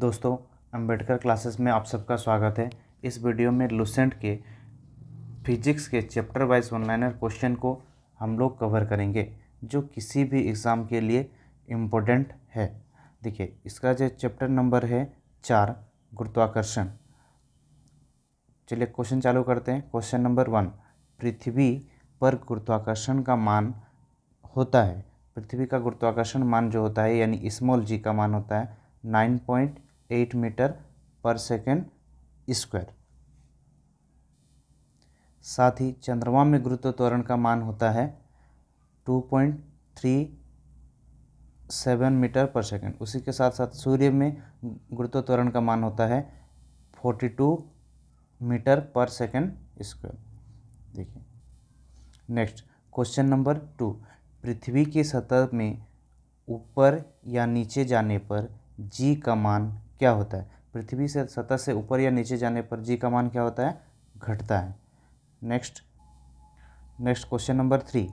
दोस्तों अंबेडकर क्लासेस में आप सबका स्वागत है इस वीडियो में लुसेंट के फिजिक्स के चैप्टर वाइज ऑनलाइनर क्वेश्चन को हम लोग कवर करेंगे जो किसी भी एग्ज़ाम के लिए इम्पोर्टेंट है देखिए इसका जो चैप्टर नंबर है चार गुरुत्वाकर्षण चलिए क्वेश्चन चालू करते हैं क्वेश्चन नंबर वन पृथ्वी पर गुरुत्वाकर्षण का मान होता है पृथ्वी का गुरुत्वाकर्षण मान जो होता है यानी स्मॉल जी का मान होता है nine point eight metre per second square साथ ही चंद्रमा में गुरुत्व त्वरण का मान होता है two point three seven metre per second उसी के साथ साथ सूर्य में गुरुत्व त्वरण का मान होता है forty two metre per second square देखिए नेक्स्ट क्वेश्चन नंबर टू पृथ्वी की सतह में ऊपर या नीचे जाने पर जी का मान क्या होता है पृथ्वी से सतह से ऊपर या नीचे जाने पर जी का मान क्या होता है घटता है next next question number three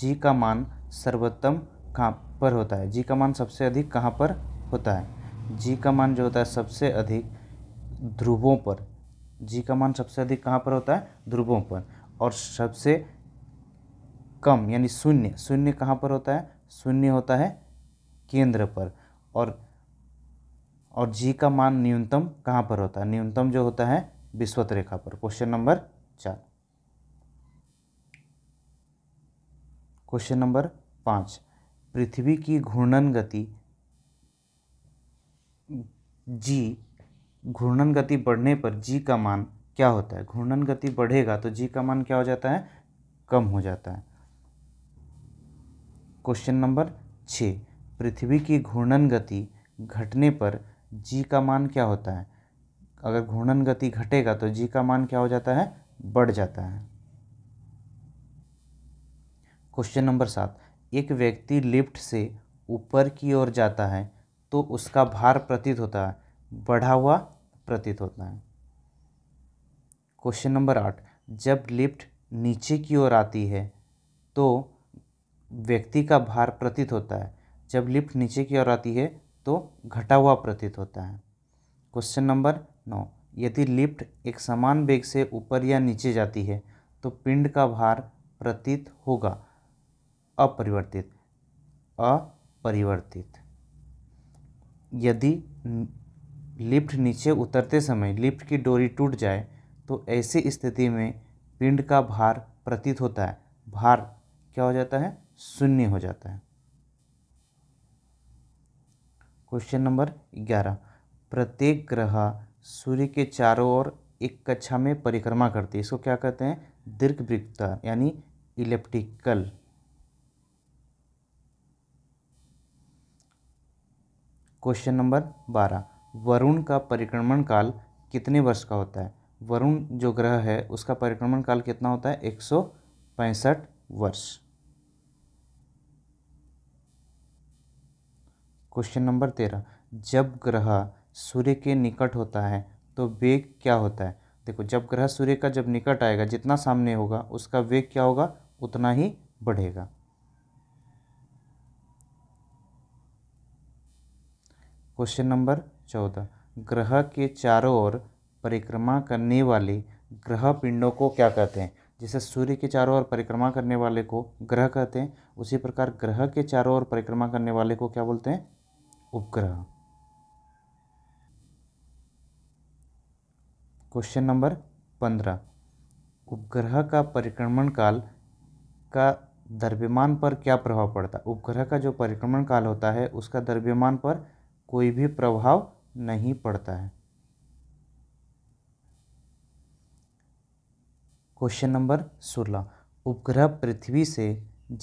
G का मान सर्वोत्तम कहाँ पर होता है जी का मान सबसे अधिक कहाँ पर होता है जी का मान जो होता है सबसे अधिक ध्रुवों पर जी का मान सबसे अधिक कहाँ पर होता है ध्रुवों पर और सबसे कम यानी शून्य शून्य कहाँ पर होता है शून्य होता है केंद्र पर और और जी का मान न्यूनतम कहाँ पर होता है न्यूनतम जो होता है विश्वत रेखा पर क्वेश्चन नंबर चार क्वेश्चन नंबर पाँच पृथ्वी की घूर्णन गति जी घूर्णन गति बढ़ने पर जी का मान क्या होता है घूर्णन गति बढ़ेगा तो जी का मान क्या हो जाता है कम हो जाता है क्वेश्चन नंबर छः पृथ्वी की घूर्णन गति घटने पर जी का मान क्या होता है अगर घूर्णन गति घटेगा तो जी का मान क्या हो जाता है बढ़ जाता है क्वेश्चन नंबर सात एक व्यक्ति लिफ्ट से ऊपर की ओर जाता है तो उसका भार प्रतीत होता है बढ़ा हुआ प्रतीत होता है क्वेश्चन नंबर आठ जब लिफ्ट नीचे की ओर आती है तो व्यक्ति का भार प्रतीत होता है जब लिफ्ट नीचे की ओर आती है तो घटा हुआ प्रतीत होता है क्वेश्चन नंबर नौ यदि लिफ्ट एक समान वेग से ऊपर या नीचे जाती है तो पिंड का भार प्रतीत होगा अपरिवर्तित अपरिवर्तित यदि लिफ्ट नीचे उतरते समय लिफ्ट की डोरी टूट जाए तो ऐसी स्थिति में पिंड का भार प्रतीत होता है भार क्या हो जाता है शून्य हो जाता है क्वेश्चन नंबर ग्यारह प्रत्येक ग्रह सूर्य के चारों ओर एक कक्षा में परिक्रमा करती है इसको क्या कहते हैं दीर्घ वृत्त यानी इलेप्टिकल क्वेश्चन नंबर बारह वरुण का परिक्रमण काल कितने वर्ष का होता है वरुण जो ग्रह है उसका परिक्रमण काल कितना होता है एक सौ पैंसठ वर्ष क्वेश्चन नंबर तेरह जब ग्रह सूर्य के निकट होता है तो वेग क्या होता है देखो जब ग्रह सूर्य का जब निकट आएगा जितना सामने होगा उसका वेग क्या होगा उतना ही बढ़ेगा क्वेश्चन नंबर चौदह ग्रह के चारों ओर परिक्रमा करने वाले ग्रह पिंडों को क्या कहते हैं जैसे सूर्य के चारों ओर परिक्रमा करने वाले को ग्रह कहते हैं उसी प्रकार ग्रह के चारों ओर परिक्रमा करने वाले को क्या बोलते हैं उपग्रह क्वेश्चन नंबर पंद्रह उपग्रह का परिक्रमण काल का द्रव्यमान पर क्या प्रभाव पड़ता है उपग्रह का जो परिक्रमण काल होता है उसका द्रव्यमान पर कोई भी प्रभाव नहीं पड़ता है क्वेश्चन नंबर सोलह उपग्रह पृथ्वी से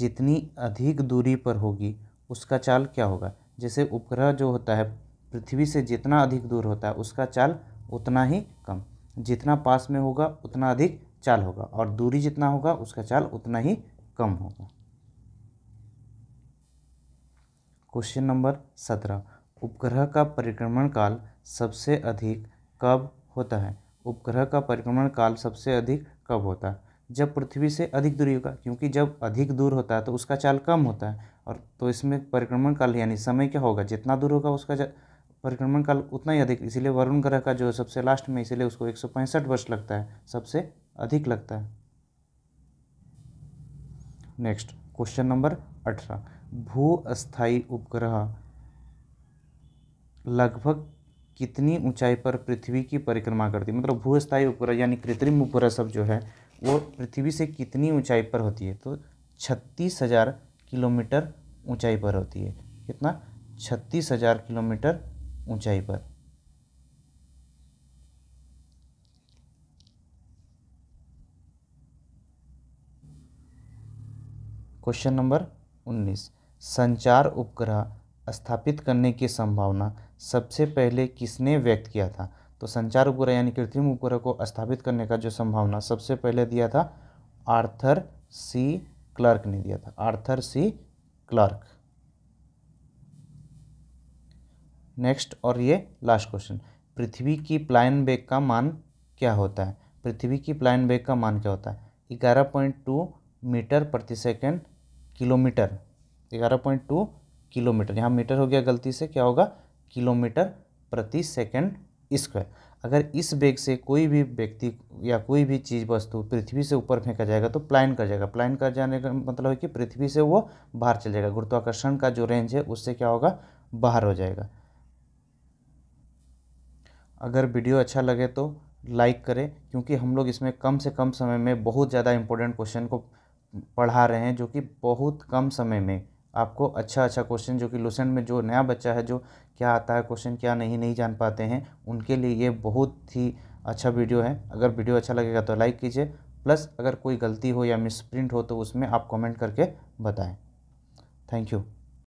जितनी अधिक दूरी पर होगी उसका चाल क्या होगा जैसे उपग्रह जो होता है पृथ्वी से जितना अधिक दूर होता है उसका चाल उतना ही कम जितना पास में होगा उतना अधिक चाल होगा और दूरी जितना होगा उसका चाल उतना ही कम होगा क्वेश्चन नंबर सत्रह उपग्रह का परिक्रमण काल सबसे अधिक कब होता है उपग्रह का परिक्रमण काल सबसे अधिक कब होता है जब पृथ्वी से अधिक दूरी होगा क्योंकि जब अधिक दूर होता है तो उसका चाल कम होता है और तो इसमें परिक्रमण काल यानी समय क्या होगा जितना दूर होगा उसका परिक्रमण काल उतना ही अधिक इसीलिए वरुण ग्रह का जो सबसे लास्ट में इसीलिए उसको एक वर्ष लगता है सबसे अधिक लगता है नेक्स्ट क्वेश्चन नंबर अठारह भू अस्थायी उपग्रह लगभग कितनी ऊंचाई पर पृथ्वी की परिक्रमा करती है मतलब भू स्थायी उपग्रह यानी कृत्रिम उपग्रह सब जो है वो पृथ्वी से कितनी ऊंचाई पर होती है तो छत्तीस हज़ार किलोमीटर ऊंचाई पर होती है कितना छत्तीस हज़ार किलोमीटर ऊंचाई पर क्वेश्चन नंबर उन्नीस संचार उपग्रह स्थापित करने की संभावना सबसे पहले किसने व्यक्त किया था तो संचार उपग्रह यानी कृत्रिम उपग्रह को स्थापित करने का जो संभावना सबसे पहले दिया था आर्थर सी क्लर्क ने दिया था आर्थर सी क्लर्क नेक्स्ट और ये लास्ट क्वेश्चन पृथ्वी की प्लायन बेग का मान क्या होता है पृथ्वी की प्लायन बेग का मान क्या होता है ग्यारह पॉइंट टू मीटर प्रति सेकेंड किलोमीटर ग्यारह पॉइंट टू किलोमीटर यहाँ मीटर हो गया गलती से क्या होगा किलोमीटर प्रति सेकेंड स्क्वायर अगर इस बेग से कोई भी व्यक्ति या कोई भी चीज़ वस्तु पृथ्वी से ऊपर फेंका जाएगा तो प्लाइन कर जाएगा प्लाइन कर जाने का मतलब है कि पृथ्वी से वो बाहर चल जाएगा गुरुत्वाकर्षण का जो रेंज है उससे क्या होगा बाहर हो जाएगा अगर वीडियो अच्छा लगे तो लाइक करें क्योंकि हम लोग इसमें कम से कम समय में बहुत ज़्यादा इम्पोर्टेंट क्वेश्चन को पढ़ा रहे हैं जो कि बहुत कम समय में आपको अच्छा अच्छा क्वेश्चन जो कि लूसेंट में जो नया बच्चा है जो क्या आता है क्वेश्चन क्या नहीं नहीं जान पाते हैं उनके लिए ये बहुत ही अच्छा वीडियो है अगर वीडियो अच्छा लगेगा तो लाइक कीजिए प्लस अगर कोई गलती हो या मिसप्रिंट हो तो उसमें आप कमेंट करके बताएं थैंक यू